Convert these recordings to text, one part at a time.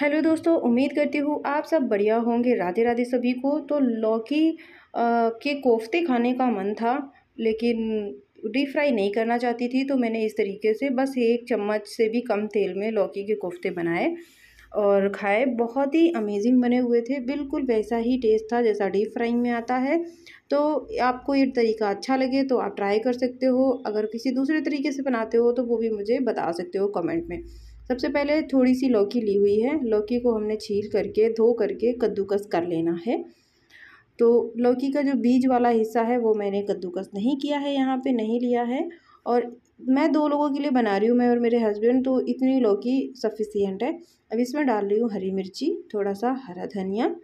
hello दोस्तों उम्मीद करती हूँ आप सब बढ़िया होंगे राधे राधे सभी को तो लौकी आ, के कोफ्ते खाने का मन था लेकिन डीप फ्राई नहीं करना चाहती थी तो मैंने इस तरीके से बस एक चम्मच से भी कम तेल में लौकी के कोफ्ते बनाए और खाए बहुत ही अमेजिंग बने हुए थे बिल्कुल वैसा ही टेस्ट था जैसा डीप फ्राइंग में आता है तो आपको ये तरीका अच्छा लगे तो आप ट्राई कर सकते हो अगर किसी दूसरे तरीके से बनाते हो तो वो भी मुझे बता सकते हो कमेंट में सबसे पहले थोड़ी सी लौकी ली हुई है लौकी को हमने छील करके धो करके कद्दूकस कर लेना है तो लौकी का जो बीज वाला हिस्सा है वो मैंने कद्दूकस नहीं किया है यहाँ पे नहीं लिया है और मैं दो लोगों के लिए बना रही हूँ मैं और मेरे हस्बैंड तो इतनी लौकी सफिशियंट है अब इसमें डाल रही हूँ हरी मिर्ची थोड़ा सा हरा धनिया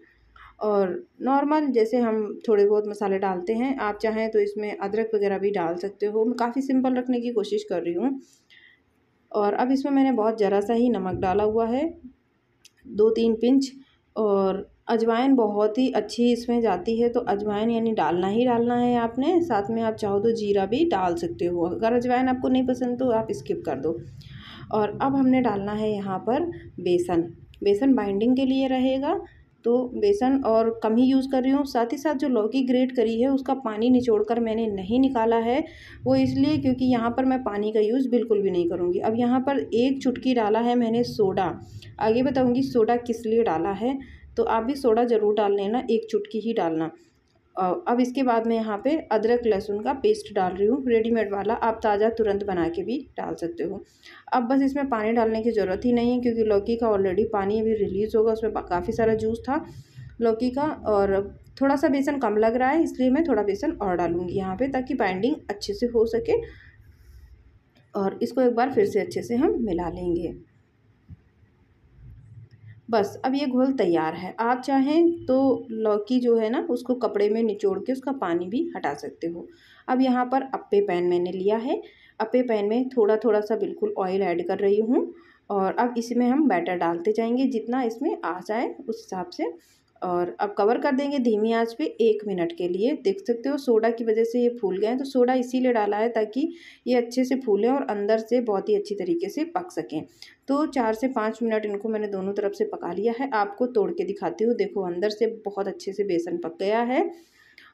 और नॉर्मल जैसे हम थोड़े बहुत मसाले डालते हैं आप चाहें तो इसमें अदरक वगैरह भी डाल सकते हो मैं काफ़ी सिंपल रखने की कोशिश कर रही हूँ और अब इसमें मैंने बहुत ज़रा सा ही नमक डाला हुआ है दो तीन पिंच और अजवाइन बहुत ही अच्छी इसमें जाती है तो अजवाइन यानी डालना ही डालना है आपने साथ में आप चाहो तो जीरा भी डाल सकते हो अगर अजवाइन आपको नहीं पसंद तो आप स्किप कर दो और अब हमने डालना है यहाँ पर बेसन बेसन बाइंडिंग के लिए रहेगा तो बेसन और कम ही यूज़ कर रही हूँ साथ ही साथ जो लौकी ग्रेट करी है उसका पानी निचोड़ कर मैंने नहीं निकाला है वो इसलिए क्योंकि यहाँ पर मैं पानी का यूज़ बिल्कुल भी नहीं करूँगी अब यहाँ पर एक चुटकी डाला है मैंने सोडा आगे बताऊँगी सोडा किस लिए डाला है तो आप भी सोडा ज़रूर डाल लेना एक चुटकी ही डालना अब इसके बाद मैं यहाँ पे अदरक लहसुन का पेस्ट डाल रही हूँ रेडीमेड वाला आप ताज़ा तुरंत बना के भी डाल सकते हो अब बस इसमें पानी डालने की ज़रूरत ही नहीं है क्योंकि लौकी का ऑलरेडी पानी अभी रिलीज़ होगा उसमें काफ़ी सारा जूस था लौकी का और थोड़ा सा बेसन कम लग रहा है इसलिए मैं थोड़ा बेसन और डालूँगी यहाँ पर ताकि बाइंडिंग अच्छे से हो सके और इसको एक बार फिर से अच्छे से हम मिला लेंगे बस अब ये घोल तैयार है आप चाहें तो लौकी जो है ना उसको कपड़े में निचोड़ के उसका पानी भी हटा सकते हो अब यहाँ पर अप्पे पैन मैंने लिया है अप्पे पैन में थोड़ा थोड़ा सा बिल्कुल ऑयल ऐड कर रही हूँ और अब इसमें हम बैटर डालते जाएंगे जितना इसमें आ जाए उस हिसाब से और अब कवर कर देंगे धीमी आंच पे एक मिनट के लिए देख सकते हो सोडा की वजह से ये फूल गए हैं तो सोडा इसीलिए डाला है ताकि ये अच्छे से फूलें और अंदर से बहुत ही अच्छी तरीके से पक सकें तो चार से पाँच मिनट इनको मैंने दोनों तरफ से पका लिया है आपको तोड़ के दिखाती हूँ देखो अंदर से बहुत अच्छे से बेसन पक गया है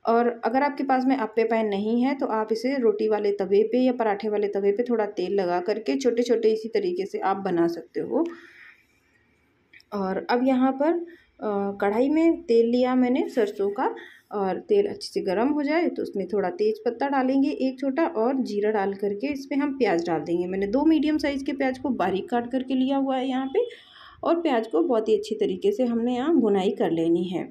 और अगर आपके पास में अपे पैन नहीं है तो आप इसे रोटी वाले तवे पे या पराठे वाले तवे पे थोड़ा तेल लगा करके छोटे छोटे इसी तरीके से आप बना सकते हो और अब यहाँ पर कढ़ाई में तेल लिया मैंने सरसों का और तेल अच्छे से गर्म हो जाए तो उसमें थोड़ा तेज पत्ता डालेंगे एक छोटा और जीरा डाल करके इस पर हम प्याज डाल देंगे मैंने दो मीडियम साइज़ के प्याज को बारीक काट करके लिया हुआ है यहाँ पे और प्याज को बहुत ही अच्छी तरीके से हमने यहाँ बुनाई कर लेनी है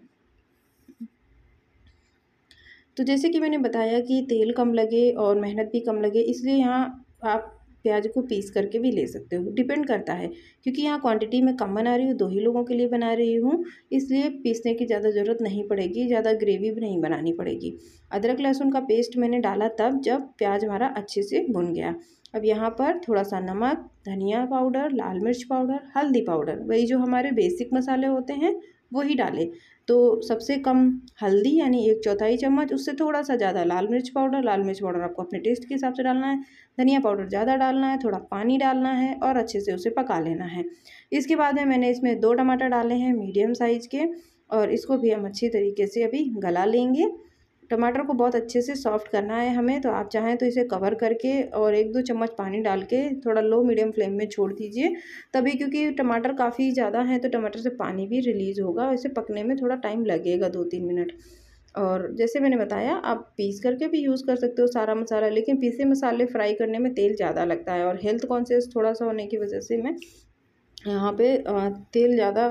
तो जैसे कि मैंने बताया कि तेल कम लगे और मेहनत भी कम लगे इसलिए यहाँ आप प्याज को पीस करके भी ले सकते हो डिपेंड करता है क्योंकि यहाँ क्वांटिटी मैं कम बना रही हूँ दो ही लोगों के लिए बना रही हूँ इसलिए पीसने की ज़्यादा ज़रूरत नहीं पड़ेगी ज़्यादा ग्रेवी भी नहीं बनानी पड़ेगी अदरक लहसुन का पेस्ट मैंने डाला तब जब प्याज हमारा अच्छे से भुन गया अब यहाँ पर थोड़ा सा नमक धनिया पाउडर लाल मिर्च पाउडर हल्दी पाउडर वही जो हमारे बेसिक मसाले होते हैं वही डालें तो सबसे कम हल्दी यानी एक चौथाई चम्मच उससे थोड़ा सा ज़्यादा लाल मिर्च पाउडर लाल मिर्च पाउडर आपको अपने टेस्ट के हिसाब से डालना है धनिया पाउडर ज़्यादा डालना है थोड़ा पानी डालना है और अच्छे से उसे पका लेना है इसके बाद में मैंने इसमें दो टमाटर डाले हैं मीडियम साइज़ के और इसको भी हम अच्छी तरीके से अभी गला लेंगे टमाटर को बहुत अच्छे से सॉफ्ट करना है हमें तो आप चाहें तो इसे कवर करके और एक दो चम्मच पानी डाल के थोड़ा लो मीडियम फ्लेम में छोड़ दीजिए तभी क्योंकि टमाटर काफ़ी ज़्यादा है तो टमाटर से पानी भी रिलीज़ होगा इसे पकने में थोड़ा टाइम लगेगा दो तीन मिनट और जैसे मैंने बताया आप पीस करके भी यूज़ कर सकते हो सारा मसाला लेकिन पीसे मसाले फ्राई करने में तेल ज़्यादा लगता है और हेल्थ कॉन्शियस थोड़ा सा होने की वजह से मैं यहाँ पे तेल ज़्यादा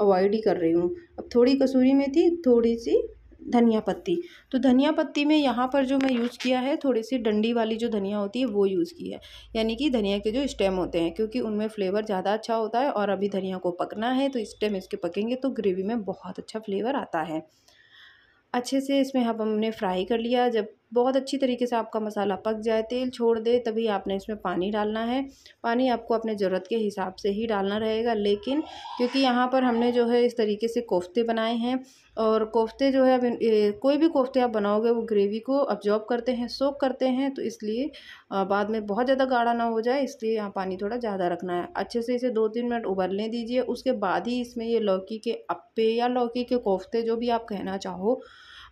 अवॉइड ही कर रही हूँ अब थोड़ी कसूरी मेथी थोड़ी सी धनिया पत्ती तो धनिया पत्ती में यहाँ पर जो मैं यूज़ किया है थोड़ी सी डंडी वाली जो धनिया होती है वो यूज़ की है यानी कि धनिया के जो स्टेम होते हैं क्योंकि उनमें फ्लेवर ज़्यादा अच्छा होता है और अभी धनिया को पकना है तो स्टेम इसके पकेंगे तो ग्रेवी में बहुत अच्छा फ्लेवर आता है अच्छे से इसमें हम हमने फ्राई कर लिया जब बहुत अच्छी तरीके से आपका मसाला पक जाए तेल छोड़ दे तभी आपने इसमें पानी डालना है पानी आपको अपने ज़रूरत के हिसाब से ही डालना रहेगा लेकिन क्योंकि यहाँ पर हमने जो है इस तरीके से कोफ्ते बनाए हैं और कोफ्ते जो है अब कोई भी कोफ्ते आप बनाओगे वो ग्रेवी को अब्जॉर्ब करते हैं सोख करते हैं तो इसलिए बाद में बहुत ज़्यादा गाढ़ा ना हो जाए इसलिए यहाँ पानी थोड़ा ज़्यादा रखना है अच्छे से इसे दो तीन मिनट उबलने दीजिए उसके बाद ही इसमें ये लौकी के अप्पे या लौकी के कोफ्ते जो भी आप कहना चाहो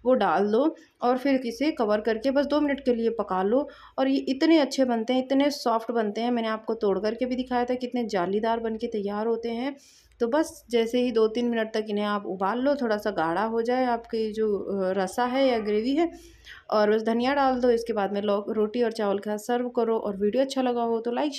वो डाल दो और फिर इसे कवर करके बस दो मिनट के लिए पका लो और ये इतने अच्छे बनते हैं इतने सॉफ्ट बनते हैं मैंने आपको तोड़ करके भी दिखाया था कितने जालीदार बन के तैयार होते हैं तो बस जैसे ही दो तीन मिनट तक इन्हें आप उबाल लो थोड़ा सा गाढ़ा हो जाए आपकी जो रसा है या ग्रेवी है और बस धनिया डाल दो इसके बाद में रोटी और चावल का सर्व करो और वीडियो अच्छा लगा हो तो लाइक